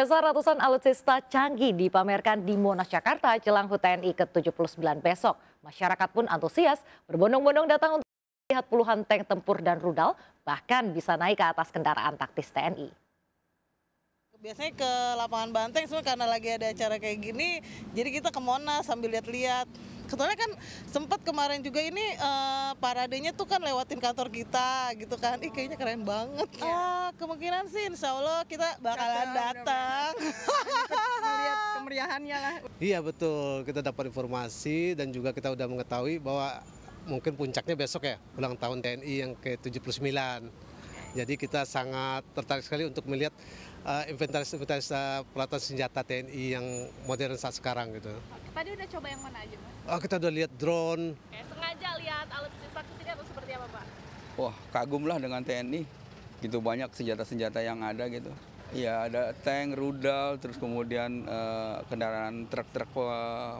Pemirsa ratusan alutsista canggih dipamerkan di Monas, Jakarta jelang HUT TNI ke-79 besok. Masyarakat pun antusias berbondong-bondong datang untuk melihat puluhan tank tempur dan rudal, bahkan bisa naik ke atas kendaraan taktis TNI. Biasanya ke lapangan Banteng, semua karena lagi ada acara kayak gini, jadi kita ke Monas sambil lihat-lihat. Sebetulnya kan sempat kemarin juga ini uh, paradenya tuh kan lewatin kantor kita gitu kan. Ih kayaknya keren banget. Ya. kemungkinan sih insya Allah kita bakalan datang. Melihat kemeriahannya lah. Iya betul, kita dapat informasi dan juga kita udah mengetahui bahwa mungkin puncaknya besok ya ulang tahun TNI yang ke-79. Jadi kita sangat tertarik sekali untuk melihat uh, inventaris-inventaris uh, peralatan senjata TNI yang modern saat sekarang gitu. Oke, tadi udah coba yang mana aja mas? Oh, kita udah lihat drone. Oke, sengaja lihat alutsista ke sini atau seperti apa pak? Wah kagum lah dengan TNI, gitu banyak senjata-senjata yang ada gitu. Ya ada tank, rudal, terus kemudian uh, kendaraan truk-truk